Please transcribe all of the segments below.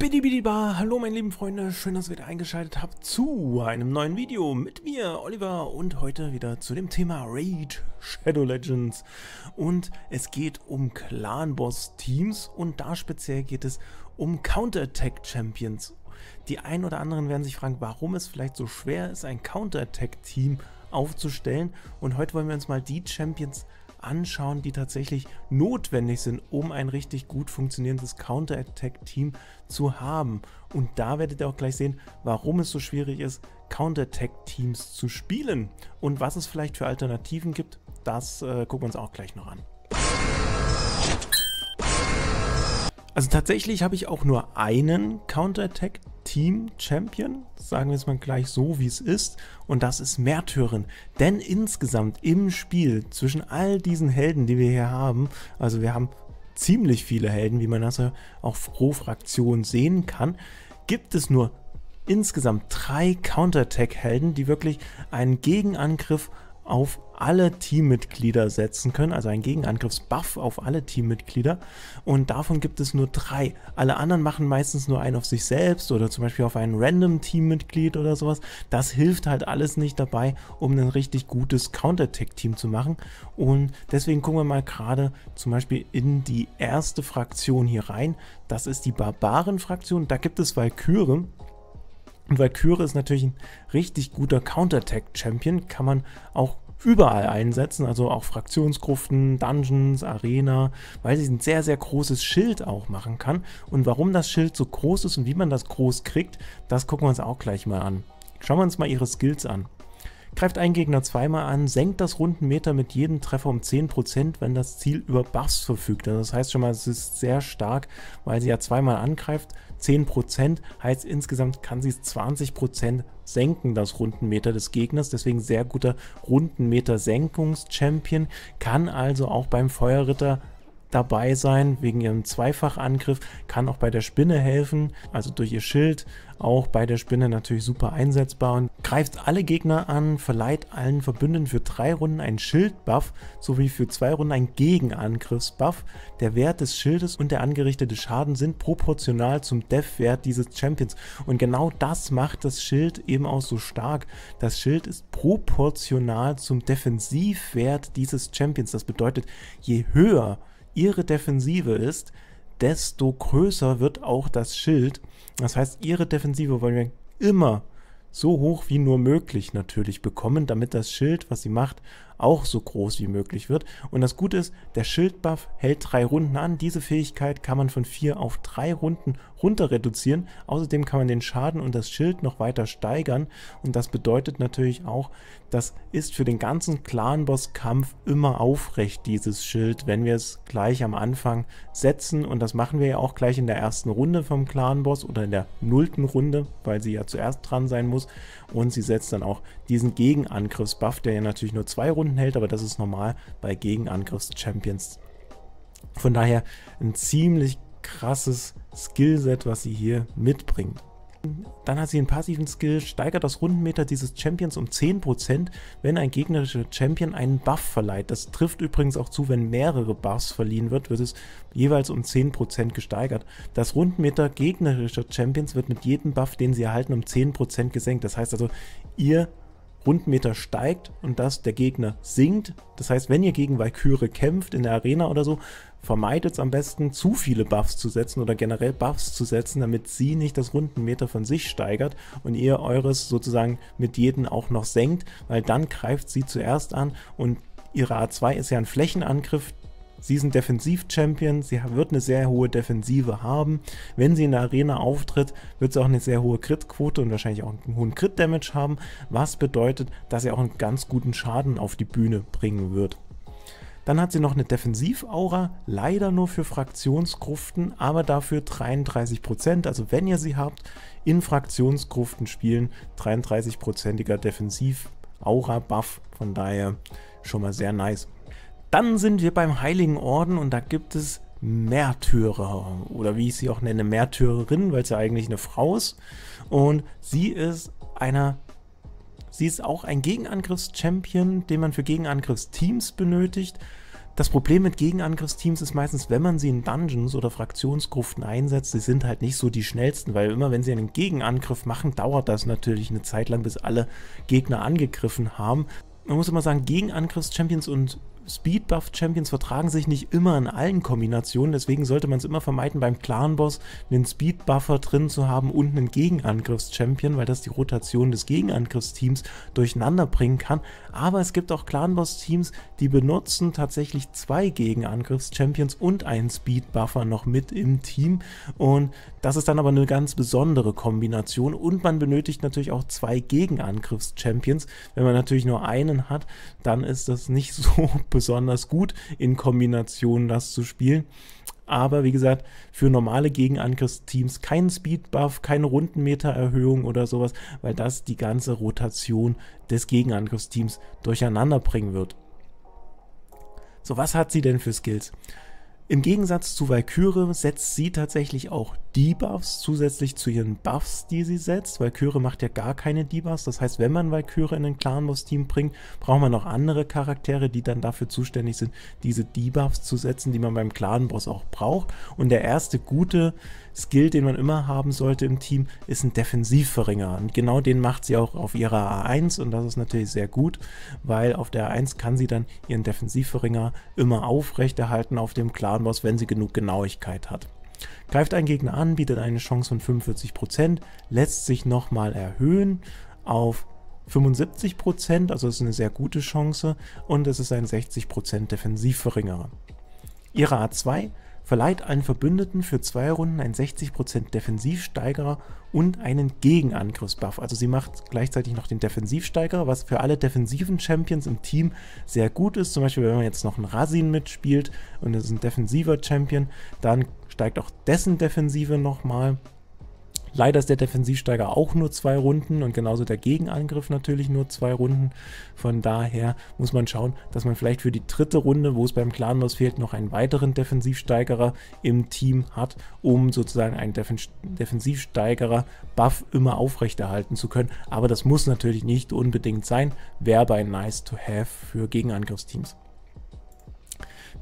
Bidi Bidi ba. hallo meine lieben Freunde, schön, dass ihr wieder eingeschaltet habt zu einem neuen Video mit mir, Oliver, und heute wieder zu dem Thema Raid Shadow Legends. Und es geht um Clan-Boss-Teams und da speziell geht es um Counter-Attack-Champions. Die einen oder anderen werden sich fragen, warum es vielleicht so schwer ist, ein Counter-Attack-Team aufzustellen. Und heute wollen wir uns mal die Champions anschauen anschauen, die tatsächlich notwendig sind, um ein richtig gut funktionierendes Counter-Attack-Team zu haben. Und da werdet ihr auch gleich sehen, warum es so schwierig ist, Counter-Attack-Teams zu spielen und was es vielleicht für Alternativen gibt. Das äh, gucken wir uns auch gleich noch an. Also tatsächlich habe ich auch nur einen Counter-Attack Team Champion, sagen wir es mal gleich so, wie es ist, und das ist Märtyrin. Denn insgesamt im Spiel zwischen all diesen Helden, die wir hier haben, also wir haben ziemlich viele Helden, wie man das ja auch pro Fraktion sehen kann, gibt es nur insgesamt drei counter attack helden die wirklich einen Gegenangriff auf alle Teammitglieder setzen können, also ein Gegenangriffsbuff auf alle Teammitglieder und davon gibt es nur drei. Alle anderen machen meistens nur einen auf sich selbst oder zum Beispiel auf ein random Teammitglied oder sowas. Das hilft halt alles nicht dabei, um ein richtig gutes Counter-Attack-Team zu machen und deswegen gucken wir mal gerade zum Beispiel in die erste Fraktion hier rein. Das ist die Barbaren-Fraktion, da gibt es Valkyren und Valkyrie ist natürlich ein richtig guter counter attack champion kann man auch überall einsetzen, also auch Fraktionsgruften, Dungeons, Arena, weil sie ein sehr, sehr großes Schild auch machen kann. Und warum das Schild so groß ist und wie man das groß kriegt, das gucken wir uns auch gleich mal an. Schauen wir uns mal ihre Skills an. Greift ein Gegner zweimal an, senkt das Rundenmeter mit jedem Treffer um 10%, wenn das Ziel über Buffs verfügt. Also das heißt schon mal, es ist sehr stark, weil sie ja zweimal angreift, 10%, heißt insgesamt kann sie es 20% senken, das Rundenmeter des Gegners. Deswegen sehr guter rundenmeter senkungs champion Kann also auch beim Feuerritter dabei sein wegen ihrem Zweifachangriff, kann auch bei der Spinne helfen, also durch ihr Schild, auch bei der Spinne natürlich super einsetzbar und greift alle Gegner an, verleiht allen Verbündeten für drei Runden einen Schildbuff sowie für zwei Runden einen Gegenangriffsbuff. Der Wert des Schildes und der angerichtete Schaden sind proportional zum def wert dieses Champions und genau das macht das Schild eben auch so stark. Das Schild ist proportional zum Defensivwert dieses Champions. Das bedeutet, je höher ihre Defensive ist, desto größer wird auch das Schild. Das heißt, ihre Defensive wollen wir immer so hoch wie nur möglich natürlich bekommen, damit das Schild, was sie macht, auch so groß wie möglich wird. Und das Gute ist, der Schildbuff hält drei Runden an. Diese Fähigkeit kann man von vier auf drei Runden runter reduzieren. Außerdem kann man den Schaden und das Schild noch weiter steigern und das bedeutet natürlich auch, das ist für den ganzen Clan-Boss-Kampf immer aufrecht, dieses Schild, wenn wir es gleich am Anfang setzen und das machen wir ja auch gleich in der ersten Runde vom Clan-Boss oder in der nullten Runde, weil sie ja zuerst dran sein muss und sie setzt dann auch diesen Gegenangriffs-Buff, der ja natürlich nur zwei Runden hält, aber das ist normal bei Gegenangriffs-Champions. Von daher ein ziemlich krasses Skillset, was sie hier mitbringt. Dann hat sie einen passiven Skill, steigert das Rundenmeter dieses Champions um 10%, wenn ein gegnerischer Champion einen Buff verleiht. Das trifft übrigens auch zu, wenn mehrere Buffs verliehen wird, wird es jeweils um 10% gesteigert. Das Rundenmeter gegnerischer Champions wird mit jedem Buff, den sie erhalten, um 10% gesenkt. Das heißt also, ihr Rundmeter steigt und dass der Gegner sinkt. Das heißt, wenn ihr gegen Valkyrie kämpft in der Arena oder so, vermeidet es am besten, zu viele Buffs zu setzen oder generell Buffs zu setzen, damit sie nicht das Rundenmeter von sich steigert und ihr eures sozusagen mit jedem auch noch senkt, weil dann greift sie zuerst an und ihre A2 ist ja ein Flächenangriff, Sie ist ein Defensiv-Champion, sie wird eine sehr hohe Defensive haben. Wenn sie in der Arena auftritt, wird sie auch eine sehr hohe Crit-Quote und wahrscheinlich auch einen hohen Crit-Damage haben, was bedeutet, dass sie auch einen ganz guten Schaden auf die Bühne bringen wird. Dann hat sie noch eine Defensiv-Aura, leider nur für Fraktionsgruften, aber dafür 33%. Also wenn ihr sie habt, in Fraktionsgruften spielen, 33%iger defensiv aura buff von daher schon mal sehr nice. Dann sind wir beim Heiligen Orden und da gibt es Märtyrer oder wie ich sie auch nenne, Märtyrerin, weil es ja eigentlich eine Frau ist. Und sie ist einer, sie ist auch ein Gegenangriffschampion, den man für Gegenangriffsteams benötigt. Das Problem mit Gegenangriffsteams ist meistens, wenn man sie in Dungeons oder Fraktionsgruften einsetzt, sie sind halt nicht so die schnellsten, weil immer wenn sie einen Gegenangriff machen, dauert das natürlich eine Zeit lang, bis alle Gegner angegriffen haben. Man muss immer sagen, Gegenangriffschampions und speedbuff champions vertragen sich nicht immer in allen Kombinationen, deswegen sollte man es immer vermeiden, beim Clan-Boss einen Speedbuffer drin zu haben und einen Gegenangriffs-Champion, weil das die Rotation des Gegenangriffsteams durcheinander bringen kann. Aber es gibt auch Clan-Boss-Teams, die benutzen tatsächlich zwei Gegenangriffs-Champions und einen Speedbuffer noch mit im Team. Und das ist dann aber eine ganz besondere Kombination und man benötigt natürlich auch zwei Gegenangriffs-Champions. Wenn man natürlich nur einen hat, dann ist das nicht so besonders gut in Kombination, das zu spielen. Aber wie gesagt, für normale Gegenangriffsteams keinen Speedbuff, keine Rundenmetererhöhung oder sowas, weil das die ganze Rotation des Gegenangriffsteams durcheinander bringen wird. So, was hat sie denn für Skills? Im Gegensatz zu Valkyrie setzt sie tatsächlich auch Debuffs zusätzlich zu ihren Buffs, die sie setzt. Valkyrie macht ja gar keine Debuffs. Das heißt, wenn man Valkyrie in ein Clan-Boss-Team bringt, braucht man noch andere Charaktere, die dann dafür zuständig sind, diese Debuffs zu setzen, die man beim Clan-Boss auch braucht. Und der erste gute Skill, den man immer haben sollte im Team, ist ein Defensivverringer. Und genau den macht sie auch auf ihrer A1 und das ist natürlich sehr gut, weil auf der A1 kann sie dann ihren Defensivverringer immer aufrechterhalten auf dem Clan-Boss, wenn sie genug Genauigkeit hat. Greift ein Gegner an, bietet eine Chance von 45%, lässt sich nochmal erhöhen auf 75%, also ist eine sehr gute Chance und es ist ein 60% Defensivverringerer. Ihre A2 verleiht allen Verbündeten für zwei Runden einen 60% Defensivsteigerer und einen Gegenangriffsbuff. Also sie macht gleichzeitig noch den Defensivsteigerer, was für alle defensiven Champions im Team sehr gut ist. Zum Beispiel, wenn man jetzt noch einen Rasin mitspielt und es ist ein defensiver Champion, dann steigt auch dessen Defensive nochmal. Leider ist der Defensivsteiger auch nur zwei Runden und genauso der Gegenangriff natürlich nur zwei Runden. Von daher muss man schauen, dass man vielleicht für die dritte Runde, wo es beim Clanboss fehlt, noch einen weiteren Defensivsteigerer im Team hat, um sozusagen einen Def Defensivsteigerer-Buff immer aufrechterhalten zu können. Aber das muss natürlich nicht unbedingt sein. Wäre bei Nice to Have für Gegenangriffsteams.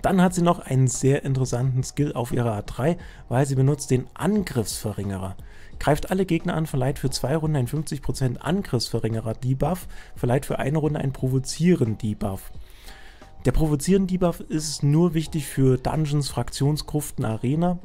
Dann hat sie noch einen sehr interessanten Skill auf ihrer A3, weil sie benutzt den Angriffsverringerer. Greift alle Gegner an, verleiht für zwei Runden ein 50% Angriffsverringerer Debuff, verleiht für eine Runde ein Provozieren Debuff. Der Provozieren Debuff ist nur wichtig für Dungeons, Fraktionsgruften, Arena,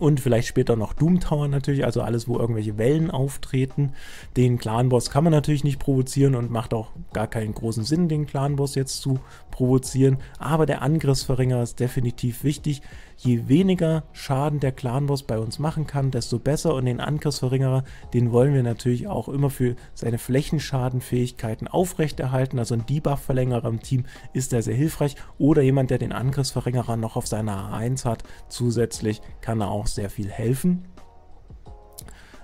und vielleicht später noch Doom Tower natürlich, also alles, wo irgendwelche Wellen auftreten. Den Clan Boss kann man natürlich nicht provozieren und macht auch gar keinen großen Sinn, den Clan Boss jetzt zu provozieren. Aber der Angriffsverringerer ist definitiv wichtig je weniger Schaden der Clanboss bei uns machen kann, desto besser und den Angriffsverringerer, den wollen wir natürlich auch immer für seine Flächenschadenfähigkeiten aufrechterhalten, also ein Debuff-Verlängerer im Team ist da sehr hilfreich oder jemand, der den Angriffsverringerer noch auf seiner A1 hat, zusätzlich kann er auch sehr viel helfen.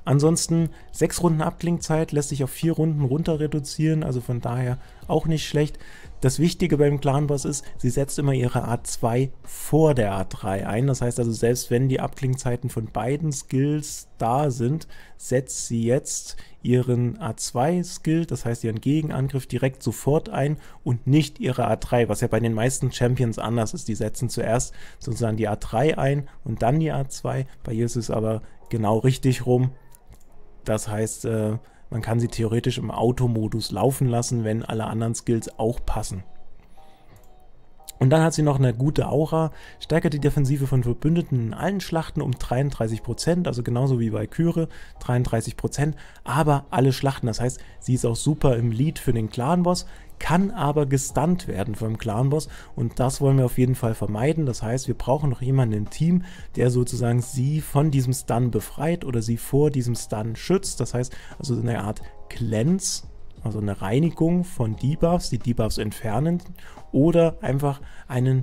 Ansonsten sechs Runden Abklingzeit lässt sich auf vier Runden runter reduzieren, also von daher auch nicht schlecht. Das Wichtige beim Clan Boss ist, sie setzt immer ihre A2 vor der A3 ein. Das heißt also, selbst wenn die Abklingzeiten von beiden Skills da sind, setzt sie jetzt ihren A2-Skill, das heißt ihren Gegenangriff direkt sofort ein und nicht ihre A3, was ja bei den meisten Champions anders ist. Die setzen zuerst sozusagen die A3 ein und dann die A2. Bei ihr ist es aber genau richtig rum. Das heißt, äh, man kann sie theoretisch im Automodus laufen lassen, wenn alle anderen Skills auch passen. Und dann hat sie noch eine gute Aura, steigert die Defensive von Verbündeten in allen Schlachten um 33%, also genauso wie bei Kyre, 33%, aber alle Schlachten, das heißt, sie ist auch super im Lead für den Clan-Boss, kann aber gestunt werden vom Clan-Boss und das wollen wir auf jeden Fall vermeiden. Das heißt, wir brauchen noch jemanden im Team, der sozusagen sie von diesem Stun befreit oder sie vor diesem Stun schützt. Das heißt, also eine Art Cleanse also eine Reinigung von Debuffs, die Debuffs entfernen oder einfach einen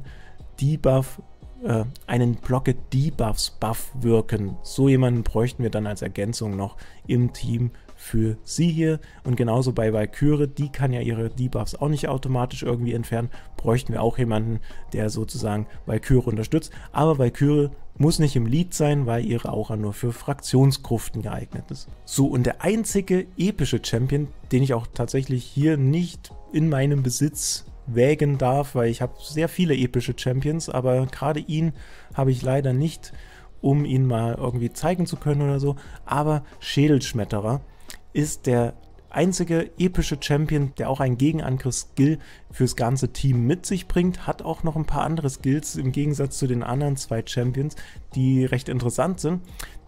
Debuff, äh, einen Blocket Debuffs Buff wirken. So jemanden bräuchten wir dann als Ergänzung noch im Team für sie hier. Und genauso bei Valkyrie, die kann ja ihre Debuffs auch nicht automatisch irgendwie entfernen. Bräuchten wir auch jemanden, der sozusagen Valkyrie unterstützt. Aber Valkyrie muss nicht im Lied sein, weil ihre Aura nur für Fraktionsgruften geeignet ist. So, und der einzige epische Champion, den ich auch tatsächlich hier nicht in meinem Besitz wägen darf, weil ich habe sehr viele epische Champions, aber gerade ihn habe ich leider nicht, um ihn mal irgendwie zeigen zu können oder so. Aber Schädelschmetterer ist der einzige epische Champion, der auch einen Gegenangriffsskill fürs ganze Team mit sich bringt, hat auch noch ein paar andere Skills im Gegensatz zu den anderen zwei Champions, die recht interessant sind.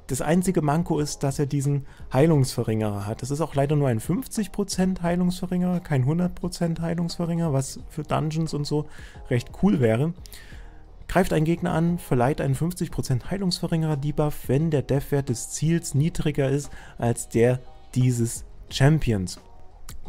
Das einzige Manko ist, dass er diesen Heilungsverringerer hat. Das ist auch leider nur ein 50% Heilungsverringerer, kein 100% Heilungsverringerer, was für Dungeons und so recht cool wäre. Greift ein Gegner an, verleiht einen 50% Heilungsverringerer-Debuff, wenn der Deathwert des Ziels niedriger ist als der dieses Champions.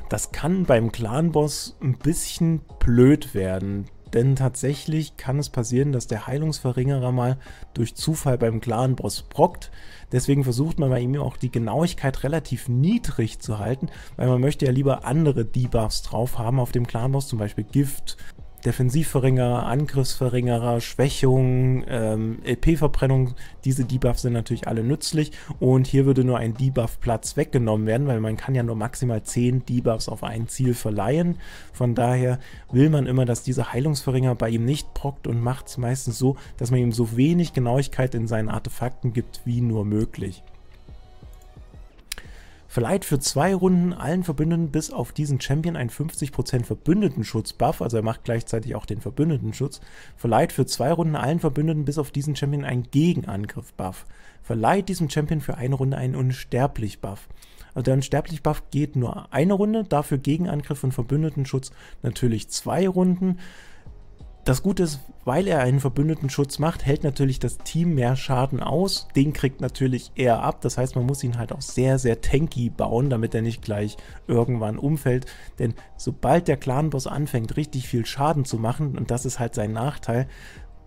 Das kann beim Clan-Boss ein bisschen blöd werden, denn tatsächlich kann es passieren, dass der Heilungsverringerer mal durch Zufall beim Clan-Boss prockt. Deswegen versucht man bei ihm auch die Genauigkeit relativ niedrig zu halten, weil man möchte ja lieber andere Debuffs drauf haben auf dem Clan-Boss, zum Beispiel Gift Defensivverringerer, Angriffsverringerer, Schwächung, ähm, LP-Verbrennung, diese Debuffs sind natürlich alle nützlich und hier würde nur ein Debuff-Platz weggenommen werden, weil man kann ja nur maximal 10 Debuffs auf ein Ziel verleihen. Von daher will man immer, dass dieser Heilungsverringer bei ihm nicht prockt und macht es meistens so, dass man ihm so wenig Genauigkeit in seinen Artefakten gibt wie nur möglich verleiht für zwei Runden allen Verbündeten bis auf diesen Champion einen 50% Verbündetenschutz-Buff, also er macht gleichzeitig auch den Verbündetenschutz, verleiht für zwei Runden allen Verbündeten bis auf diesen Champion einen Gegenangriff-Buff, verleiht diesem Champion für eine Runde einen Unsterblich-Buff. Also der Unsterblich-Buff geht nur eine Runde, dafür Gegenangriff und Verbündetenschutz natürlich zwei Runden. Das Gute ist, weil er einen verbündeten Schutz macht, hält natürlich das Team mehr Schaden aus. Den kriegt natürlich er ab. Das heißt, man muss ihn halt auch sehr, sehr tanky bauen, damit er nicht gleich irgendwann umfällt. Denn sobald der Clan-Boss anfängt, richtig viel Schaden zu machen, und das ist halt sein Nachteil,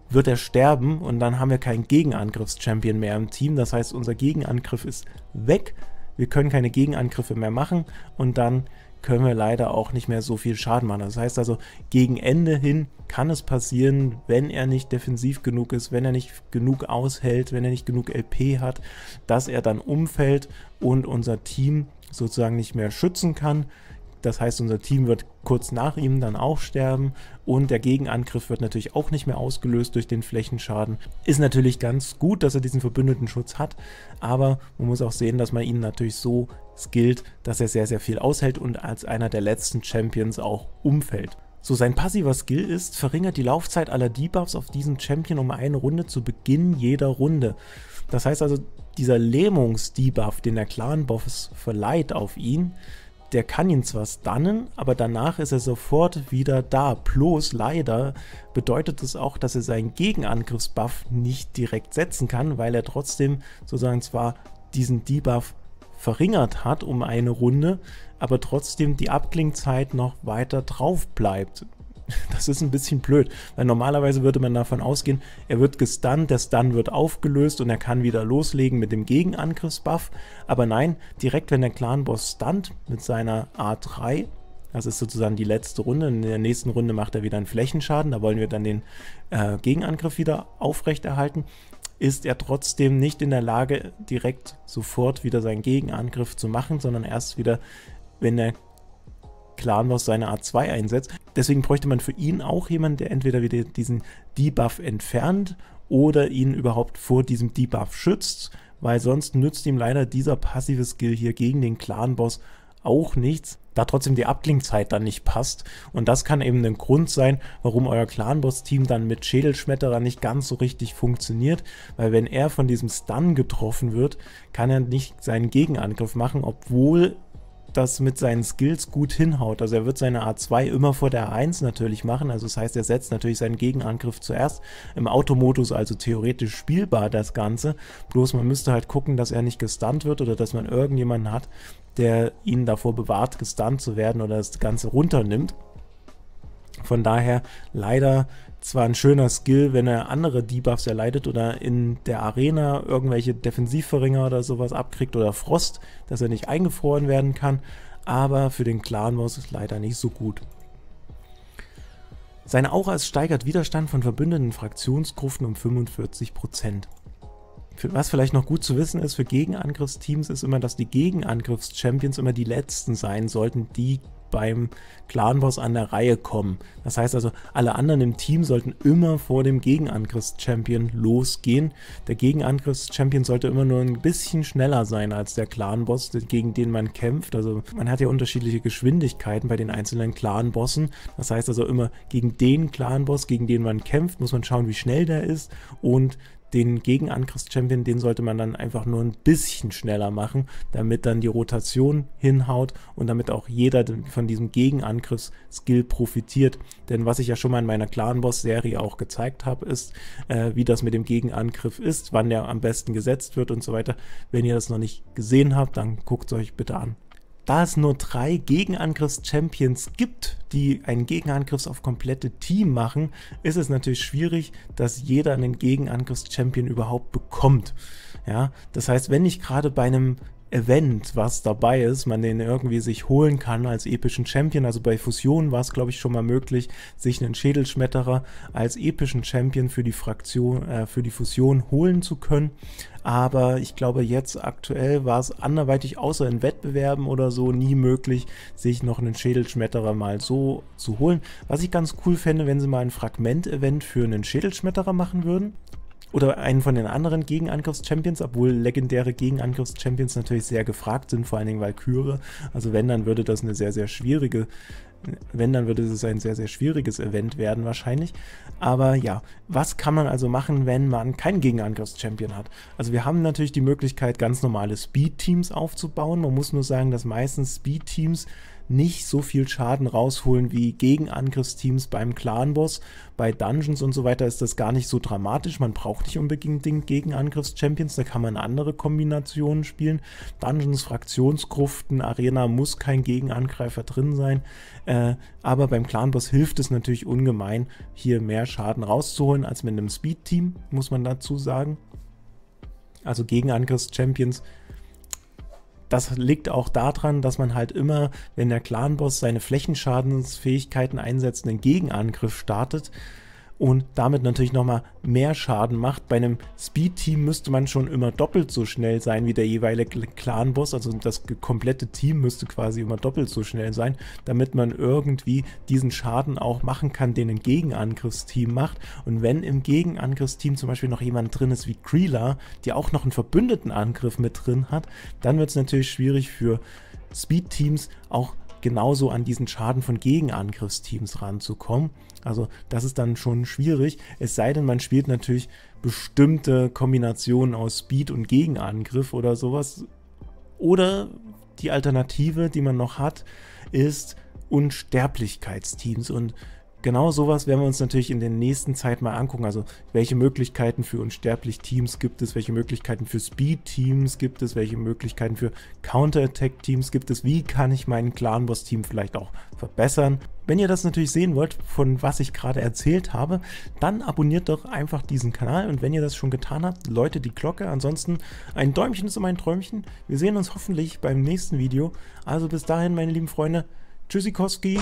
wird er sterben und dann haben wir keinen Gegenangriffs-Champion mehr im Team. Das heißt, unser Gegenangriff ist weg. Wir können keine Gegenangriffe mehr machen und dann können wir leider auch nicht mehr so viel Schaden machen. Das heißt also, gegen Ende hin kann es passieren, wenn er nicht defensiv genug ist, wenn er nicht genug aushält, wenn er nicht genug LP hat, dass er dann umfällt und unser Team sozusagen nicht mehr schützen kann. Das heißt, unser Team wird kurz nach ihm dann auch sterben und der Gegenangriff wird natürlich auch nicht mehr ausgelöst durch den Flächenschaden. Ist natürlich ganz gut, dass er diesen verbündeten Schutz hat, aber man muss auch sehen, dass man ihn natürlich so es gilt, dass er sehr, sehr viel aushält und als einer der letzten Champions auch umfällt. So, sein passiver Skill ist, verringert die Laufzeit aller Debuffs auf diesen Champion um eine Runde zu Beginn jeder Runde. Das heißt also, dieser Lähmungs-Debuff, den der Clan-Boss verleiht auf ihn, der kann ihn zwar stunnen, aber danach ist er sofort wieder da. Bloß leider bedeutet es das auch, dass er seinen Gegenangriffsbuff nicht direkt setzen kann, weil er trotzdem sozusagen zwar diesen Debuff verringert hat um eine Runde, aber trotzdem die Abklingzeit noch weiter drauf bleibt. Das ist ein bisschen blöd, weil normalerweise würde man davon ausgehen, er wird gestunt, der Stun wird aufgelöst und er kann wieder loslegen mit dem Gegenangriffsbuff. Aber nein, direkt wenn der Clanboss stunt mit seiner A3, das ist sozusagen die letzte Runde, in der nächsten Runde macht er wieder einen Flächenschaden, da wollen wir dann den äh, Gegenangriff wieder aufrechterhalten ist er trotzdem nicht in der Lage, direkt sofort wieder seinen Gegenangriff zu machen, sondern erst wieder, wenn der Clan was seine A2 einsetzt. Deswegen bräuchte man für ihn auch jemanden, der entweder wieder diesen Debuff entfernt oder ihn überhaupt vor diesem Debuff schützt, weil sonst nützt ihm leider dieser passive Skill hier gegen den Clan-Boss auch nichts, da trotzdem die Abklingzeit dann nicht passt. Und das kann eben ein Grund sein, warum euer Clanboss-Team dann mit Schädelschmetterer nicht ganz so richtig funktioniert, weil wenn er von diesem Stun getroffen wird, kann er nicht seinen Gegenangriff machen, obwohl das mit seinen Skills gut hinhaut. Also er wird seine A2 immer vor der A1 natürlich machen. Also das heißt, er setzt natürlich seinen Gegenangriff zuerst. Im Automodus also theoretisch spielbar das Ganze. Bloß man müsste halt gucken, dass er nicht gestunt wird oder dass man irgendjemanden hat, der ihn davor bewahrt, gestunt zu werden oder das Ganze runternimmt. Von daher leider zwar ein schöner Skill, wenn er andere Debuffs erleidet oder in der Arena irgendwelche Defensivverringer oder sowas abkriegt oder Frost, dass er nicht eingefroren werden kann, aber für den Clan-Boss ist leider nicht so gut. Seine Aura ist steigert Widerstand von verbündeten Fraktionsgruften um 45%. Für, was vielleicht noch gut zu wissen ist für Gegenangriffsteams, ist immer, dass die Gegenangriffschampions immer die letzten sein sollten, die beim Clan Boss an der Reihe kommen. Das heißt also, alle anderen im Team sollten immer vor dem Gegenangriffs-Champion losgehen. Der Gegenangriffs-Champion sollte immer nur ein bisschen schneller sein als der Clan Boss, gegen den man kämpft. Also man hat ja unterschiedliche Geschwindigkeiten bei den einzelnen Clan Bossen. Das heißt also immer gegen den Clan Boss, gegen den man kämpft, muss man schauen, wie schnell der ist und den Gegenangriffs-Champion, den sollte man dann einfach nur ein bisschen schneller machen, damit dann die Rotation hinhaut und damit auch jeder von diesem Gegenangriffs-Skill profitiert. Denn was ich ja schon mal in meiner Clan-Boss-Serie auch gezeigt habe, ist, äh, wie das mit dem Gegenangriff ist, wann der am besten gesetzt wird und so weiter. Wenn ihr das noch nicht gesehen habt, dann guckt es euch bitte an da es nur drei Gegenangriffs-Champions gibt, die einen Gegenangriff auf komplette Team machen, ist es natürlich schwierig, dass jeder einen Gegenangriffs-Champion überhaupt bekommt. Ja, das heißt, wenn ich gerade bei einem Event, was dabei ist, man den irgendwie sich holen kann als epischen Champion. Also bei Fusion war es, glaube ich, schon mal möglich, sich einen Schädelschmetterer als epischen Champion für die Fraktion, äh, für die Fusion holen zu können. Aber ich glaube, jetzt aktuell war es anderweitig, außer in Wettbewerben oder so, nie möglich, sich noch einen Schädelschmetterer mal so zu holen. Was ich ganz cool fände, wenn sie mal ein Fragment-Event für einen Schädelschmetterer machen würden oder einen von den anderen Gegenangriffs-Champions, obwohl legendäre Gegenangriffs-Champions natürlich sehr gefragt sind, vor allen Dingen Valkyrie. Also wenn, dann würde das eine sehr, sehr schwierige wenn, dann würde es ein sehr, sehr schwieriges Event werden wahrscheinlich. Aber ja, was kann man also machen, wenn man keinen Gegenangriffs-Champion hat? Also wir haben natürlich die Möglichkeit, ganz normale Speed-Teams aufzubauen. Man muss nur sagen, dass meistens Speed-Teams nicht so viel Schaden rausholen wie Gegenangriffsteams beim Clanboss. Bei Dungeons und so weiter ist das gar nicht so dramatisch. Man braucht nicht unbedingt Gegenangriffs-Champions, da kann man andere Kombinationen spielen. Dungeons, Fraktionsgruften, Arena muss kein Gegenangreifer drin sein. Äh, aber beim Clanboss hilft es natürlich ungemein, hier mehr Schaden rauszuholen als mit einem Speed-Team, muss man dazu sagen. Also Gegenangriffs-Champions das liegt auch daran, dass man halt immer, wenn der Clanboss seine Flächenschadensfähigkeiten einsetzt, einen Gegenangriff startet und damit natürlich nochmal mehr Schaden macht. Bei einem Speed-Team müsste man schon immer doppelt so schnell sein wie der jeweilige Clan-Boss, also das komplette Team müsste quasi immer doppelt so schnell sein, damit man irgendwie diesen Schaden auch machen kann, den ein Gegenangriffsteam macht. Und wenn im Gegenangriffsteam zum Beispiel noch jemand drin ist wie Creela, die auch noch einen verbündeten Angriff mit drin hat, dann wird es natürlich schwierig für Speed-Teams auch genauso an diesen Schaden von Gegenangriffsteams ranzukommen. Also das ist dann schon schwierig, es sei denn, man spielt natürlich bestimmte Kombinationen aus Speed und Gegenangriff oder sowas. Oder die Alternative, die man noch hat, ist Unsterblichkeitsteams und genau sowas werden wir uns natürlich in der nächsten Zeit mal angucken. Also welche Möglichkeiten für unsterblich Teams gibt es, welche Möglichkeiten für Speed-Teams gibt es, welche Möglichkeiten für Counter-Attack-Teams gibt es, wie kann ich mein Clan-Boss-Team vielleicht auch verbessern. Wenn ihr das natürlich sehen wollt, von was ich gerade erzählt habe, dann abonniert doch einfach diesen Kanal und wenn ihr das schon getan habt, läutet die Glocke. Ansonsten ein Däumchen ist immer ein Träumchen. Wir sehen uns hoffentlich beim nächsten Video. Also bis dahin, meine lieben Freunde, Tschüssikowski.